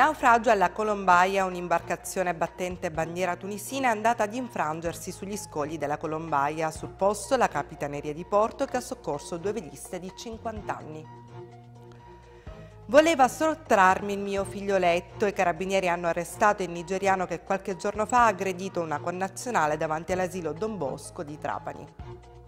Naufragio alla Colombaia, un'imbarcazione battente bandiera tunisina è andata ad infrangersi sugli scogli della Colombaia, sul posto la Capitaneria di Porto che ha soccorso due veliste di 50 anni. Voleva sottrarmi il mio figlioletto, i carabinieri hanno arrestato il nigeriano che qualche giorno fa ha aggredito una connazionale davanti all'asilo Don Bosco di Trapani.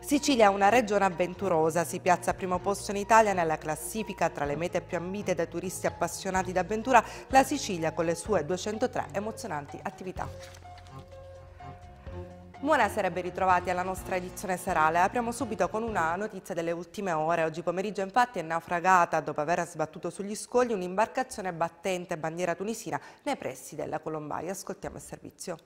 Sicilia è una regione avventurosa, si piazza al primo posto in Italia nella classifica tra le mete più ambite dai turisti appassionati d'avventura, la Sicilia con le sue 203 emozionanti attività. Buonasera e ben ritrovati alla nostra edizione serale. Apriamo subito con una notizia delle ultime ore. Oggi pomeriggio infatti è naufragata dopo aver sbattuto sugli scogli un'imbarcazione battente bandiera tunisina nei pressi della Colombaia. Ascoltiamo il servizio.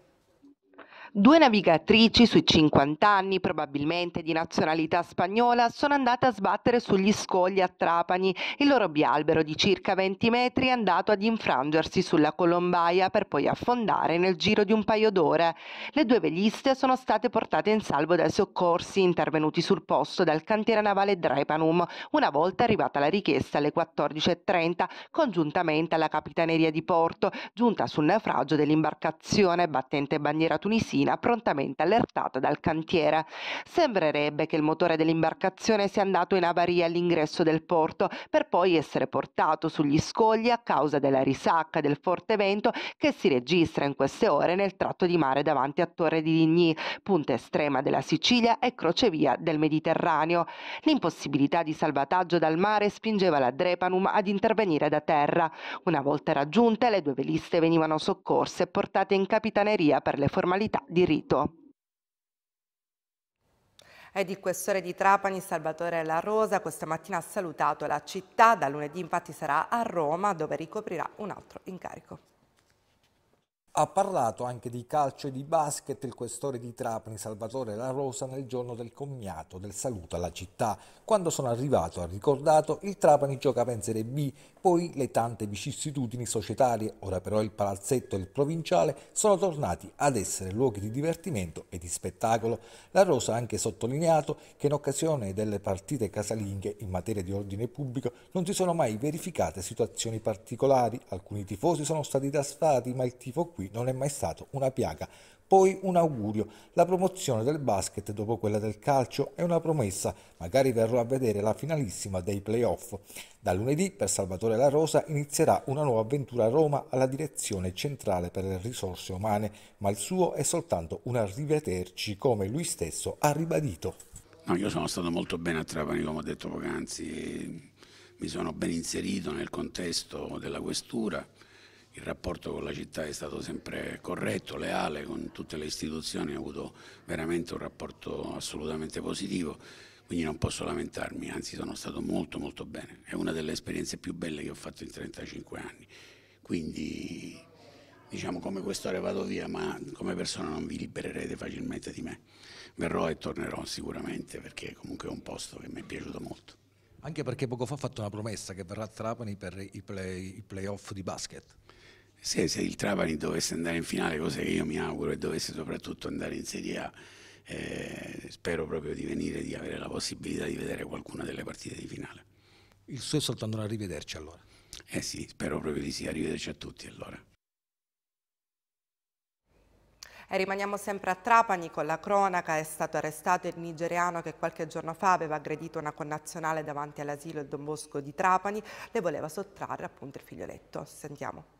Due navigatrici sui 50 anni, probabilmente di nazionalità spagnola, sono andate a sbattere sugli scogli a Trapani. Il loro bialbero di circa 20 metri è andato ad infrangersi sulla colombaia per poi affondare nel giro di un paio d'ore. Le due veliste sono state portate in salvo dai soccorsi intervenuti sul posto dal cantiere navale Drepanum una volta arrivata la richiesta alle 14.30 congiuntamente alla capitaneria di porto, giunta sul naufragio dell'imbarcazione battente bandiera tunisina mattina, prontamente allertata dal cantiere. Sembrerebbe che il motore dell'imbarcazione sia andato in avaria all'ingresso del porto, per poi essere portato sugli scogli a causa della risacca del forte vento che si registra in queste ore nel tratto di mare davanti a Torre di Ligny, punta estrema della Sicilia e crocevia del Mediterraneo. L'impossibilità di salvataggio dal mare spingeva la Drepanum ad intervenire da terra. Una volta raggiunte, le due veliste venivano soccorse e portate in capitaneria per le formalità di rito. Ed il questore di Trapani Salvatore La Rosa questa mattina ha salutato la città, da lunedì infatti sarà a Roma dove ricoprirà un altro incarico. Ha parlato anche di calcio e di basket il questore di Trapani Salvatore La Rosa nel giorno del commiato del saluto alla città. Quando sono arrivato, ha ricordato, il Trapani giocava in Serie B, poi le tante vicissitudini societarie, ora però il palazzetto e il provinciale sono tornati ad essere luoghi di divertimento e di spettacolo. La Rosa ha anche sottolineato che in occasione delle partite casalinghe in materia di ordine pubblico non si sono mai verificate situazioni particolari, alcuni tifosi sono stati tasfati ma il tifo qui non è mai stato una piaga. Poi un augurio, la promozione del basket dopo quella del calcio è una promessa, magari verrò a vedere la finalissima dei playoff. Da lunedì per Salvatore La Rosa inizierà una nuova avventura a Roma alla direzione centrale per le risorse umane, ma il suo è soltanto un arrivederci come lui stesso ha ribadito. No, io sono stato molto bene a Trapani, come ho detto poc'anzi, mi sono ben inserito nel contesto della questura il rapporto con la città è stato sempre corretto, leale, con tutte le istituzioni, ho avuto veramente un rapporto assolutamente positivo, quindi non posso lamentarmi, anzi sono stato molto molto bene, è una delle esperienze più belle che ho fatto in 35 anni, quindi diciamo come quest'ora vado via, ma come persona non vi libererete facilmente di me, verrò e tornerò sicuramente perché comunque è un posto che mi è piaciuto molto. Anche perché poco fa ha fatto una promessa che verrà a Trapani per i play, playoff di basket se, se il Trapani dovesse andare in finale, cosa che io mi auguro, e dovesse soprattutto andare in Serie A, eh, spero proprio di venire, di avere la possibilità di vedere qualcuna delle partite di finale. Il suo è soltanto un arrivederci allora. Eh sì, spero proprio di sì, arrivederci a tutti allora. E eh, rimaniamo sempre a Trapani con la cronaca, è stato arrestato il nigeriano che qualche giorno fa aveva aggredito una connazionale davanti all'asilo il Don Bosco di Trapani, le voleva sottrarre appunto il figlioletto. Sentiamo.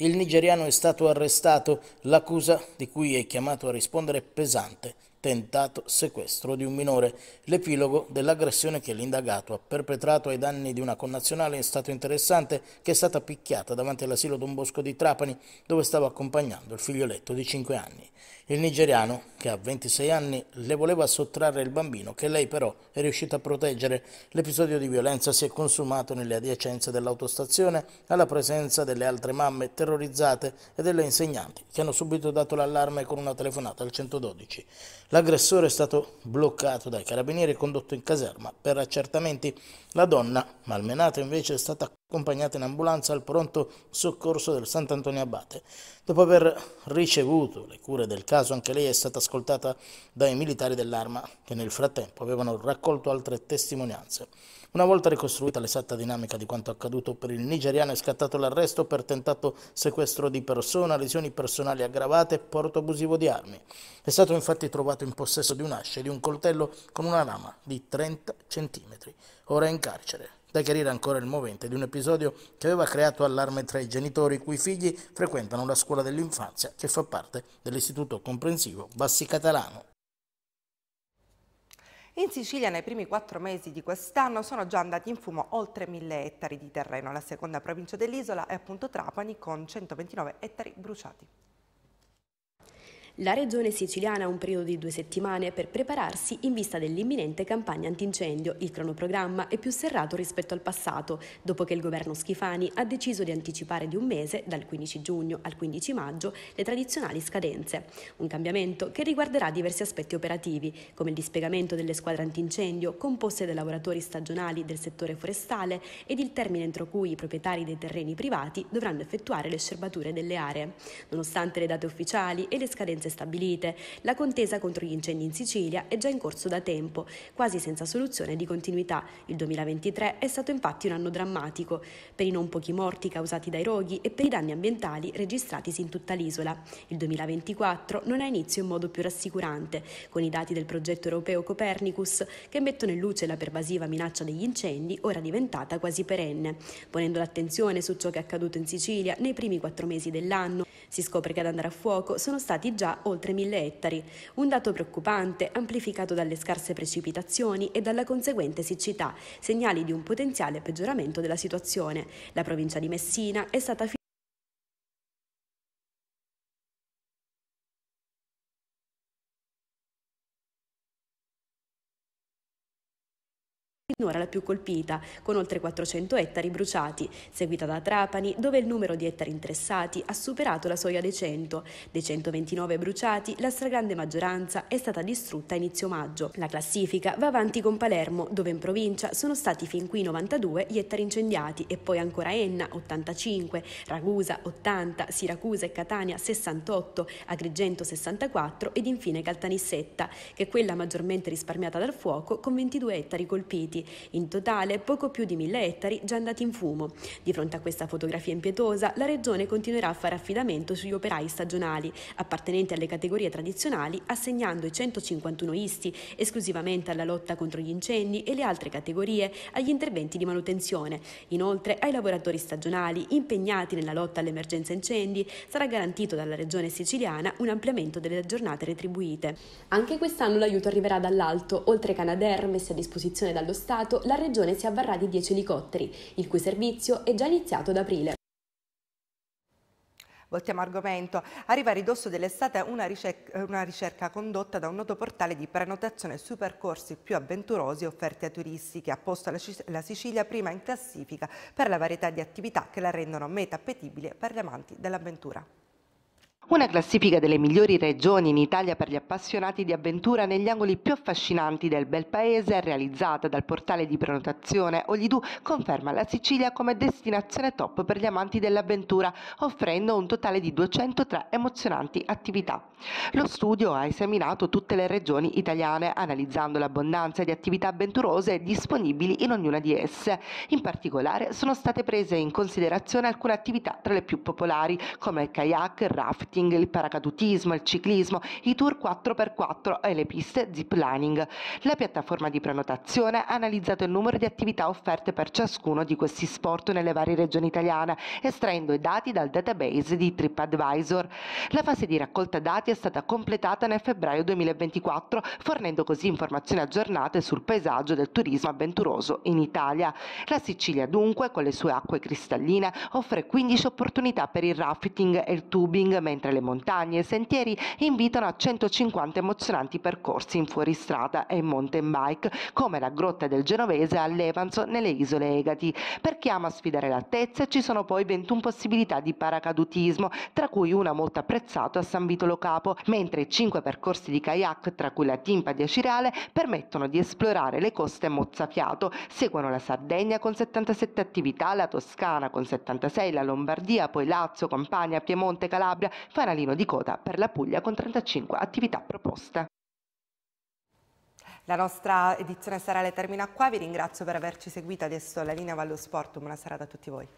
Il nigeriano è stato arrestato, l'accusa di cui è chiamato a rispondere pesante tentato sequestro di un minore, l'epilogo dell'aggressione che l'indagato ha perpetrato ai danni di una connazionale è stato interessante che è stata picchiata davanti all'asilo d'un Bosco di Trapani dove stava accompagnando il figlioletto di 5 anni. Il nigeriano, che ha 26 anni le voleva sottrarre il bambino che lei però è riuscita a proteggere, l'episodio di violenza si è consumato nelle adiacenze dell'autostazione alla presenza delle altre mamme terrorizzate e delle insegnanti che hanno subito dato l'allarme con una telefonata al 112. L'aggressore è stato bloccato dai carabinieri e condotto in caserma per accertamenti. La donna, malmenata invece, è stata accompagnata in ambulanza al pronto soccorso del Sant'Antonio Abate. Dopo aver ricevuto le cure del caso, anche lei è stata ascoltata dai militari dell'arma che nel frattempo avevano raccolto altre testimonianze. Una volta ricostruita l'esatta dinamica di quanto accaduto per il nigeriano è scattato l'arresto per tentato sequestro di persona, lesioni personali aggravate e porto abusivo di armi. È stato infatti trovato in possesso di un'ascia e di un coltello con una lama di 30 cm. Ora è in carcere. Da chiarire ancora il movente di un episodio che aveva creato allarme tra i genitori i cui figli frequentano la scuola dell'infanzia che fa parte dell'istituto comprensivo Bassi Catalano. In Sicilia nei primi quattro mesi di quest'anno sono già andati in fumo oltre 1000 ettari di terreno. La seconda provincia dell'isola è appunto Trapani con 129 ettari bruciati. La regione siciliana ha un periodo di due settimane per prepararsi in vista dell'imminente campagna antincendio. Il cronoprogramma è più serrato rispetto al passato, dopo che il governo Schifani ha deciso di anticipare di un mese, dal 15 giugno al 15 maggio, le tradizionali scadenze. Un cambiamento che riguarderà diversi aspetti operativi, come il dispiegamento delle squadre antincendio composte da lavoratori stagionali del settore forestale ed il termine entro cui i proprietari dei terreni privati dovranno effettuare le scerbature delle aree. Nonostante le date ufficiali e le scadenze scadenze stabilite. La contesa contro gli incendi in Sicilia è già in corso da tempo, quasi senza soluzione di continuità. Il 2023 è stato infatti un anno drammatico, per i non pochi morti causati dai roghi e per i danni ambientali registratisi in tutta l'isola. Il 2024 non ha inizio in modo più rassicurante, con i dati del progetto europeo Copernicus che mettono in luce la pervasiva minaccia degli incendi, ora diventata quasi perenne. Ponendo l'attenzione su ciò che è accaduto in Sicilia nei primi quattro mesi dell'anno, si scopre che ad andare a fuoco sono stati già oltre 1000 ettari, un dato preoccupante amplificato dalle scarse precipitazioni e dalla conseguente siccità, segnali di un potenziale peggioramento della situazione. La provincia di Messina è stata Finora la più colpita, con oltre 400 ettari bruciati, seguita da Trapani, dove il numero di ettari interessati ha superato la soglia dei 100. Dei 129 bruciati, la stragrande maggioranza è stata distrutta a inizio maggio. La classifica va avanti con Palermo, dove in provincia sono stati fin qui 92 gli ettari incendiati e poi ancora Enna 85, Ragusa 80, Siracusa e Catania 68, Agrigento 64 ed infine Caltanissetta, che è quella maggiormente risparmiata dal fuoco con 22 ettari colpiti incendi. In totale poco più di 1000 ettari già andati in fumo. Di fronte a questa fotografia impietosa, la Regione continuerà a fare affidamento sugli operai stagionali, appartenenti alle categorie tradizionali, assegnando i 151 isti esclusivamente alla lotta contro gli incendi e le altre categorie agli interventi di manutenzione. Inoltre, ai lavoratori stagionali impegnati nella lotta all'emergenza incendi sarà garantito dalla Regione siciliana un ampliamento delle giornate retribuite. Anche quest'anno l'aiuto arriverà dall'alto, oltre Canadair messi a disposizione dallo Stato Stato, la Regione si avvarrà di 10 elicotteri, il cui servizio è già iniziato ad aprile. Voltiamo argomento. Arriva a ridosso dell'estate una, una, ricerca condotta da un noto portale di prenotazione sui percorsi più avventurosi offerti a turisti che ha posto la Sicilia prima in classifica per la varietà di attività che la rendono meta appetibile per gli amanti dell'avventura. Una classifica delle migliori regioni in Italia per gli appassionati di avventura negli angoli più affascinanti del bel paese realizzata dal portale di prenotazione Olidu conferma la Sicilia come destinazione top per gli amanti dell'avventura, offrendo un totale di 203 emozionanti attività. Lo studio ha esaminato tutte le regioni italiane analizzando l'abbondanza di attività avventurose disponibili in ognuna di esse. In particolare sono state prese in considerazione alcune attività tra le più popolari come kayak, rafting, trekking, il paracadutismo, il ciclismo, i tour 4x4 e le piste ziplining. La piattaforma di prenotazione ha analizzato il numero di attività offerte per ciascuno di questi sport nelle varie regioni italiane, estraendo i dati dal database di TripAdvisor. La fase di raccolta dati è stata completata nel febbraio 2024, fornendo così informazioni aggiornate sul paesaggio del turismo avventuroso in Italia. La Sicilia dunque, con le sue acque cristalline, offre 15 opportunità per il rafting e il tubing, mentre mentre le montagne e sentieri invitano a 150 emozionanti percorsi in fuoristrada e in mountain bike, come la Grotta del Genovese a Levanzo nelle isole Egati. Per chi ama sfidare l'altezza ci sono poi 21 possibilità di paracadutismo, tra cui una molto apprezzata a San Vitolo Capo, mentre 5 percorsi di kayak, tra cui la Timpa di Acirale, permettono di esplorare le coste mozzafiato. Seguono la Sardegna con 77 attività, la Toscana con 76, la Lombardia, poi Lazio, Campania, Piemonte, Calabria, fanalino di coda per la Puglia con 35 attività proposte. La nostra edizione serale termina qua, vi ringrazio per averci seguito, adesso la linea Vallo Sport, buona serata a tutti voi.